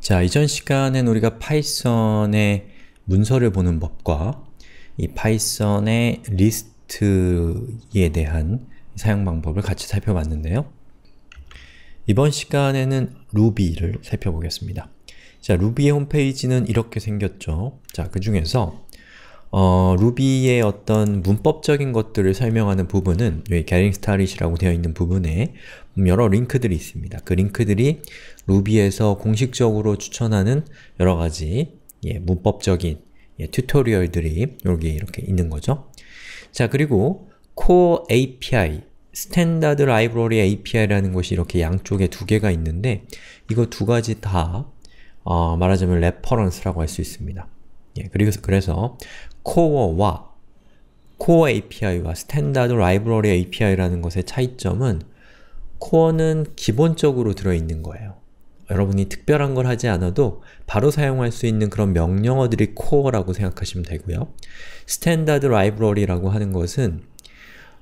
자, 이전 시간엔 우리가 파이썬의 문서를 보는 법과 이 파이썬의 리스트에 대한 사용 방법을 같이 살펴봤는데요. 이번 시간에는 루비를 살펴보겠습니다. 자, 루비의 홈페이지는 이렇게 생겼죠. 자, 그 중에서 어, 루비의 어떤 문법적인 것들을 설명하는 부분은 여기 getting started이라고 되어 있는 부분에 여러 링크들이 있습니다. 그 링크들이 루비에서 공식적으로 추천하는 여러 가지 예, 문법적인 예, 튜토리얼들이 여기 이렇게 있는 거죠. 자, 그리고 core API s t a 스 d 다드 라이브러리 API라는 것이 이렇게 양쪽에 두 개가 있는데 이거 두 가지 다 어, 말하자면 레퍼런스라고 할 수 있습니다. 예, 그리고 그래서 코어와 코어 API와 스탠다드 라이브러리 API라는 것의 차이점은 코어는 기본적으로 들어있는 거예요. 여러분이 특별한 걸 하지 않아도 바로 사용할 수 있는 그런 명령어들이 코어라고 생각하시면 되고요. 스탠다드 라이브러리라고 하는 것은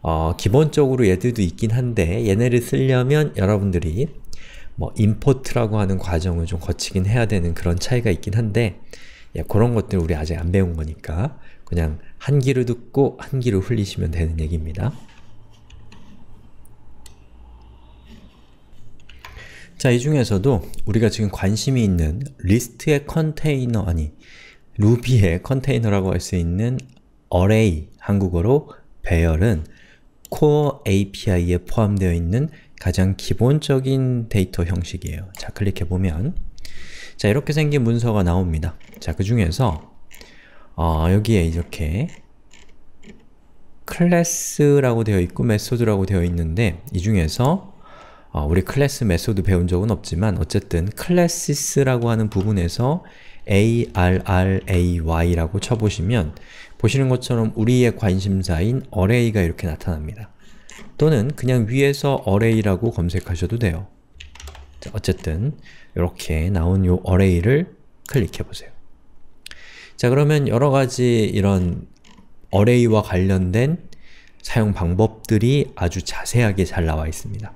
어, 기본적으로 얘들도 있긴 한데 얘네를 쓰려면 여러분들이 뭐 import라고 하는 과정을 좀 거치긴 해야 되는 그런 차이가 있긴 한데 예, 그런 것들 우리 아직 안 배운 거니까 그냥 한 귀를 듣고 한 귀를 흘리시면 되는 얘기입니다. 자, 이 중에서도 우리가 지금 관심이 있는 리스트의 컨테이너, 아니 루비의 컨테이너라고 할 수 있는 array, 한국어로 배열은 코어 API에 포함되어 있는 가장 기본적인 데이터 형식이에요. 자, 클릭해보면 자, 이렇게 생긴 문서가 나옵니다. 자, 그 중에서 어, 여기에 이렇게 클래스라고 되어 있고 메소드라고 되어 있는데 이 중에서 어, 우리 클래스 메소드 배운 적은 없지만 어쨌든 클래시스라고 하는 부분에서 array라고 쳐보시면 보시는 것처럼 우리의 관심사인 array가 이렇게 나타납니다. 또는 그냥 위에서 array라고 검색하셔도 돼요. 있 어쨌든 이렇게 나온 요 array를 클릭해보세요. 자 그러면 여러가지 이런 array와 관련된 사용 방법들이 아주 자세하게 잘 나와 있습니다.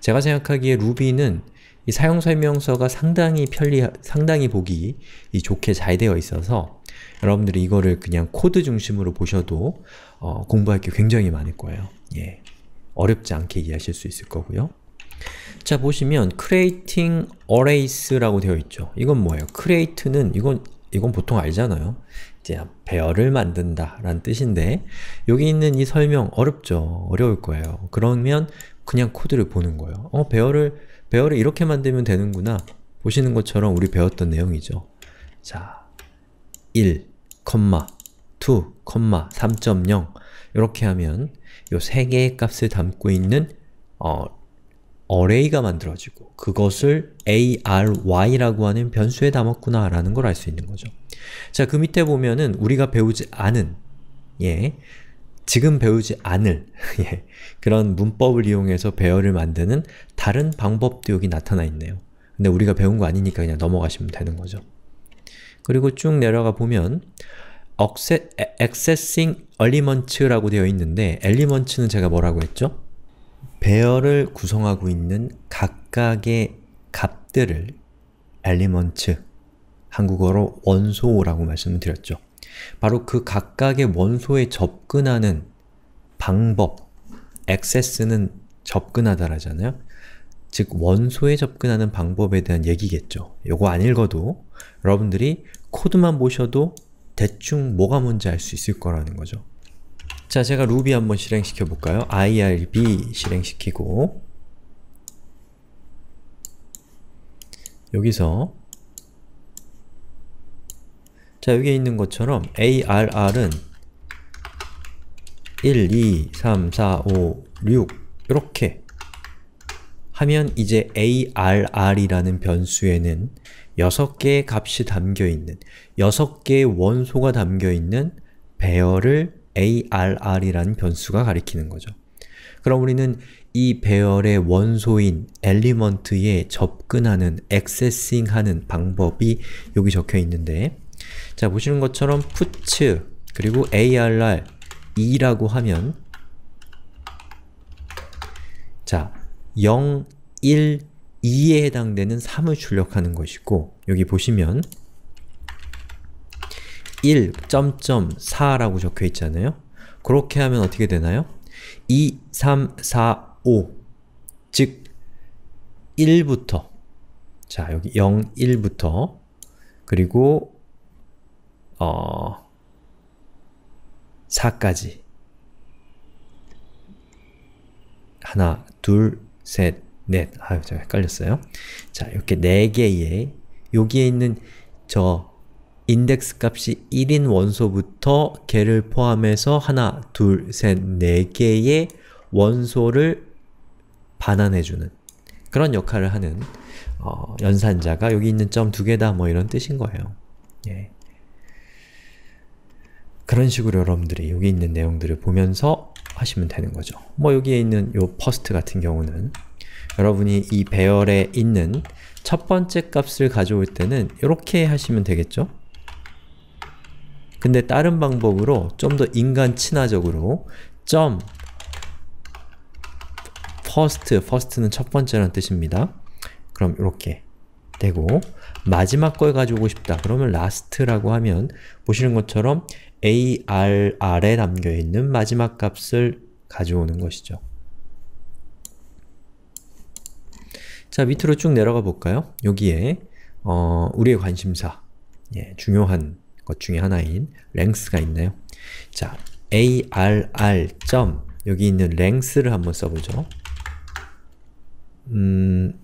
제가 생각하기에 루비는 이 사용 설명서가 상당히 편리, 상당히 보기 좋게 잘 되어 있어서 여러분들이 이거를 그냥 코드 중심으로 보셔도 어, 공부할 게 굉장히 많을 거예요. 예. 어렵지 않게 이해하실 수 있을 거고요. 자 보시면 creating arrays라고 되어 있죠. 이건 뭐예요? create는 이건 이건 보통 알잖아요. 이제 배열을 만든다 라는 뜻인데 여기 있는 이 설명 어렵죠? 어려울 거예요. 그러면 그냥 코드를 보는 거예요. 어 배열을 배열을 이렇게 만들면 되는구나. 보시는 것처럼 우리 배웠던 내용이죠. 자, 1, 2, 3.0 이렇게 하면 요 세 개의 값을 담고 있는 어, array가 만들어지고 그것을 ary라고 하는 변수에 담았구나 라는 걸 알 수 있는 거죠. 자, 그 밑에 보면은 우리가 배우지 않은 예, 지금 배우지 않을 예, 그런 문법을 이용해서 배열을 만드는 다른 방법도 여기 나타나 있네요. 근데 우리가 배운 거 아니니까 그냥 넘어가시면 되는 거죠. 그리고 쭉 내려가 보면 accessing e l e m e n t 라고 되어 있는데 e l e m e n t 는 제가 뭐라고 했죠? 배열을 구성하고 있는 각각의 값들을 엘리먼츠 한국어로 원소라고 말씀을 드렸죠. 바로 그 각각의 원소에 접근하는 방법, 액세스는 접근하다라잖아요. 즉, 원소에 접근하는 방법에 대한 얘기겠죠. 요거 안 읽어도 여러분들이 코드만 보셔도 대충 뭐가 뭔지 알 수 있을 거라는 거죠. 자, 제가 루비 한번 실행시켜 볼까요? irb 실행시키고 여기서 자, 여기에 있는 것처럼 arr은 1, 2, 3, 4, 5, 6 이렇게 하면 이제 arr이라는 변수에는 6개의 값이 담겨있는 6개의 원소가 담겨있는 배열을 arr이라는 변수가 가리키는 거죠. 그럼 우리는 이 배열의 원소인 엘리먼트에 접근하는, 액세싱하는 방법이 여기 적혀 있는데 자, 보시는 것처럼 put 그리고 arr 2라고 하면 자, 0, 1, 2에 해당되는 3을 출력하는 것이고 여기 보시면 1, 4라고 적혀 있잖아요. 그렇게 하면 어떻게 되나요? 2, 3, 4, 5. 즉, 1부터. 자, 여기 0, 1부터. 그리고, 어, 4까지. 하나, 둘, 셋, 넷. 아유, 제가 헷갈렸어요. 자, 이렇게 4개의, 여기에 있는 저 인덱스 값이 1인 원소부터 개를 포함해서 하나, 둘, 셋, 네 개의 원소를 반환해주는 그런 역할을 하는 어, 연산자가 여기 있는 점 두 개다 뭐 이런 뜻인 거예요. 예. 그런 식으로 여러분들이 여기 있는 내용들을 보면서 하시면 되는 거죠. 뭐 여기에 있는 요 퍼스트 같은 경우는 여러분이 이 배열에 있는 첫 번째 값을 가져올 때는 이렇게 하시면 되겠죠? 근데 다른 방법으로 좀 더 인간 친화적으로 점 first, first는 첫 번째라는 뜻입니다. 그럼 이렇게 되고 마지막 걸 가져오고 싶다. 그러면 last라고 하면 보시는 것처럼 arr에 담겨있는 마지막 값을 가져오는 것이죠. 자, 밑으로 쭉 내려가 볼까요? 여기에 어, 우리의 관심사, 예, 중요한 것 중에 하나인 랭스가 있네요. 자, arr. 여기 있는 랭스를 한번 써보죠. 음...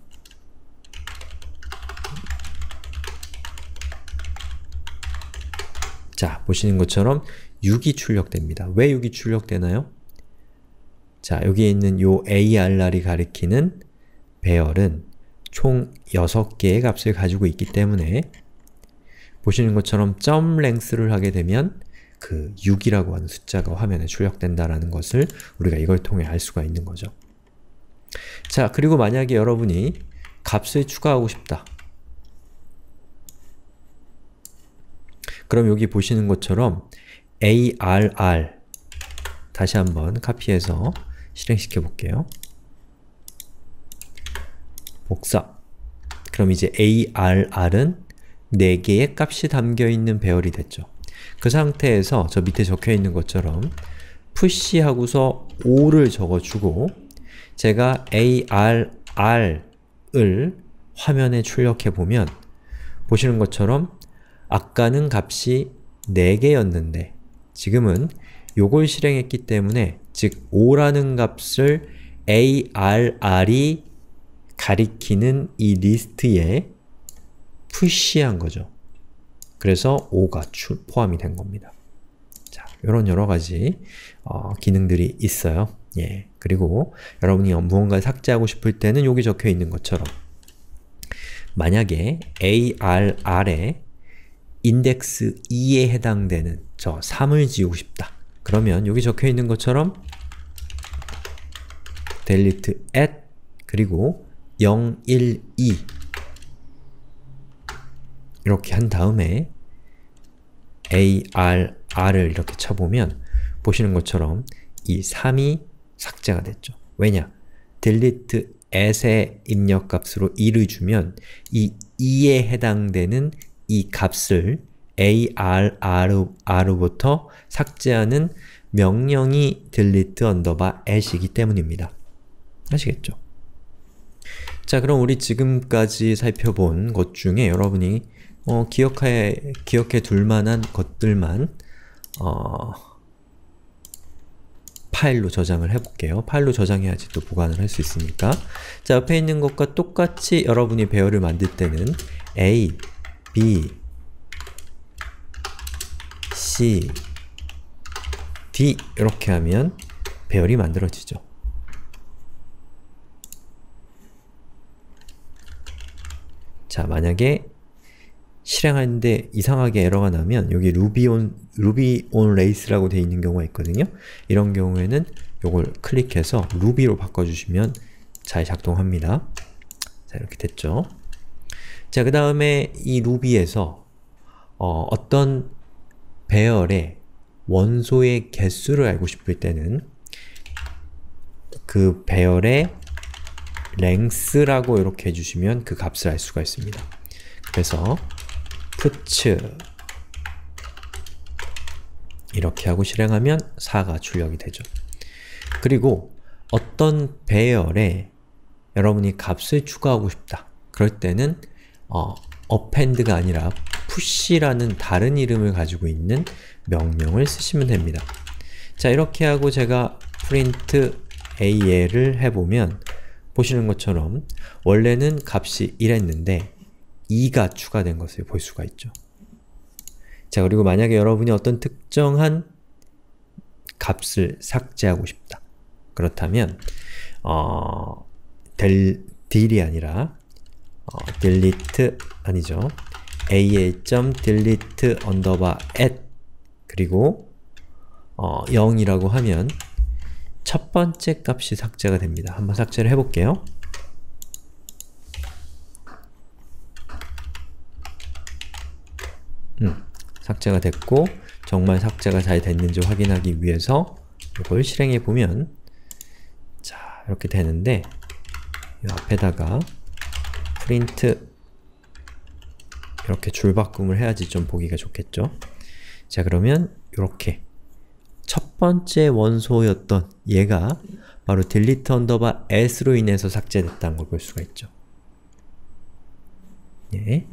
자, 보시는 것처럼 6이 출력됩니다. 왜 6이 출력되나요? 자, 여기 있는 요 arr이 가리키는 배열은 총 6개의 값을 가지고 있기 때문에 보시는 것처럼 점 랭스를 하게 되면 그 6이라고 하는 숫자가 화면에 출력된다라는 것을 우리가 이걸 통해 알 수가 있는 거죠. 자, 그리고 만약에 여러분이 값을 추가하고 싶다. 그럼 여기 보시는 것처럼 arr 다시 한번 카피해서 실행시켜 볼게요. 복사 그럼 이제 arr은 4개의 값이 담겨있는 배열이 됐죠. 그 상태에서 저 밑에 적혀있는 것처럼 push 하고서 5를 적어주고 제가 arr을 화면에 출력해보면 보시는 것처럼 아까는 값이 4개였는데 지금은 요걸 실행했기 때문에 즉 5라는 값을 arr이 가리키는 이 리스트에 푸시한 거죠. 그래서 5가 출, 포함이 된 겁니다. 자, 이런 여러 가지 어, 기능들이 있어요. 예, 그리고 여러분이 무언가를 삭제하고 싶을 때는 여기 적혀 있는 것처럼 만약에 ARR에 인덱스 2에 해당되는 저 3을 지우고 싶다. 그러면 여기 적혀 있는 것처럼 delete at 그리고 012 이렇게 한 다음에 ARR을 이렇게 쳐보면 보시는 것처럼 이 3이 삭제가 됐죠. 왜냐? delete as의 입력값으로 2를 주면 이 2에 해당되는 이 값을 arr부터 삭제하는 명령이 delete underbar as이기 때문입니다. 아시겠죠? 자 그럼 우리 지금까지 살펴본 것 중에 여러분이 어, 기억해, 기억해 둘 만한 것들만, 어, 파일로 저장을 해볼게요. 파일로 저장해야지 또 보관을 할 수 있으니까. 자, 옆에 있는 것과 똑같이 여러분이 배열을 만들 때는 A, B, C, D 이렇게 하면 배열이 만들어지죠. 자, 만약에 실행하는데 이상하게 에러가 나면 여기 ruby on, ruby on race라고 되어 있는 경우가 있거든요. 이런 경우에는 이걸 클릭해서 ruby로 바꿔주시면 잘 작동합니다. 자, 이렇게 됐죠. 자, 그 다음에 이 루비에서 어, 떤 배열의 원소의 개수를 알고 싶을 때는 그 배열의 length라고 이렇게 해주시면 그 값을 알 수가 있습니다. 그래서 푸츠 이렇게 하고 실행하면 4가 출력이 되죠. 그리고 어떤 배열에 여러분이 값을 추가하고 싶다. 그럴 때는 어, append가 아니라 push라는 다른 이름을 가지고 있는 명령을 쓰시면 됩니다. 자 이렇게 하고 제가 print al을 해보면 보시는 것처럼 원래는 값이 1했는데 2가 추가된 것을 볼 수가 있죠. 자, 그리고 만약에 여러분이 어떤 특정한 값을 삭제하고 싶다. 그렇다면 어, del, del이 아니라 어, delete 아니죠. aa.delete underbar at 그리고 어, 0이라고 하면 첫 번째 값이 삭제가 됩니다. 한번 삭제를 해볼게요. 삭제가 됐고 정말 삭제가 잘 됐는지 확인하기 위해서 이걸 실행해 보면 자 이렇게 되는데 이 앞에다가 프린트 이렇게 줄바꿈을 해야지 좀 보기가 좋겠죠? 자 그러면 이렇게 첫 번째 원소였던 얘가 바로 delete underbar s로 인해서 삭제됐다는 걸 볼 수가 있죠. 예.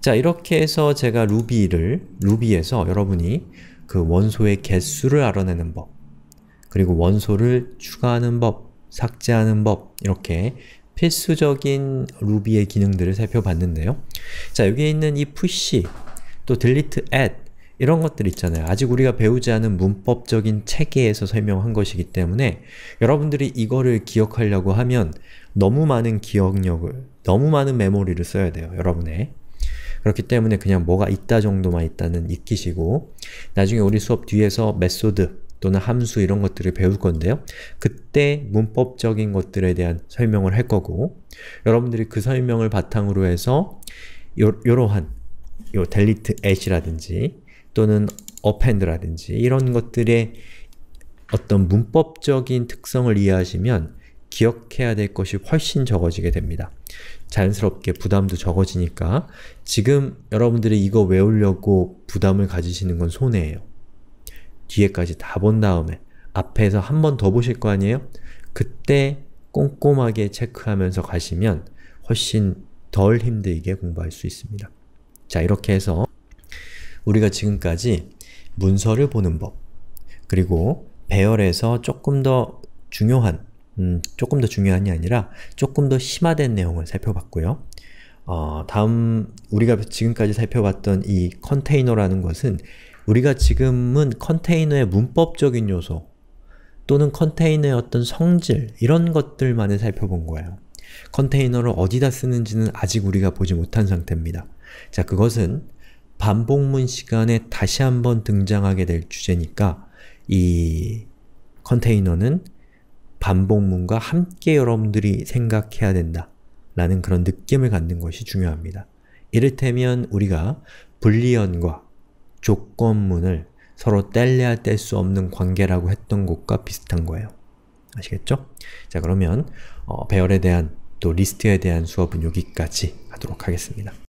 자, 이렇게 해서 제가 루비를, 루비에서 여러분이 그 원소의 개수를 알아내는 법, 그리고 원소를 추가하는 법, 삭제하는 법, 이렇게 필수적인 루비의 기능들을 살펴봤는데요. 자, 여기에 있는 이 push, 또 delete add, 이런 것들 있잖아요. 아직 우리가 배우지 않은 문법적인 체계에서 설명한 것이기 때문에 여러분들이 이거를 기억하려고 하면 너무 많은 기억력을, 너무 많은 메모리를 써야 돼요, 여러분의. 그렇기 때문에 그냥 뭐가 있다 정도만 있다는 익히시고 나중에 우리 수업 뒤에서 메소드 또는 함수 이런 것들을 배울 건데요. 그때 문법적인 것들에 대한 설명을 할 거고 여러분들이 그 설명을 바탕으로 해서 요, 요러한 요 delete at이라든지 또는 append라든지 이런 것들의 어떤 문법적인 특성을 이해하시면 기억해야 될 것이 훨씬 적어지게 됩니다. 자연스럽게 부담도 적어지니까 지금 여러분들이 이거 외우려고 부담을 가지시는 건 손해예요. 뒤에까지 다 본 다음에 앞에서 한 번 더 보실 거 아니에요? 그때 꼼꼼하게 체크하면서 가시면 훨씬 덜 힘들게 공부할 수 있습니다. 자, 이렇게 해서 우리가 지금까지 문서를 보는 법, 그리고 배열에서 조금 더 중요한 음, 조금 더 중요한 게 아니라 조금 더 심화된 내용을 살펴봤고요. 어, 다음 우리가 지금까지 살펴봤던 이 컨테이너라는 것은 우리가 지금은 컨테이너의 문법적인 요소 또는 컨테이너의 어떤 성질 이런 것들만을 살펴본 거예요. 컨테이너를 어디다 쓰는지는 아직 우리가 보지 못한 상태입니다. 자, 그것은 반복문 시간에 다시 한번 등장하게 될 주제니까 이 컨테이너는 반복문과 함께 여러분들이 생각해야 된다 라는 그런 느낌을 갖는 것이 중요합니다. 이를테면 우리가 불리언과 조건문을 서로 뗄래야 뗄 수 없는 관계라고 했던 것과 비슷한 거예요. 아시겠죠? 자 그러면 어, 배열에 대한 또 리스트에 대한 수업은 여기까지 하도록 하겠습니다.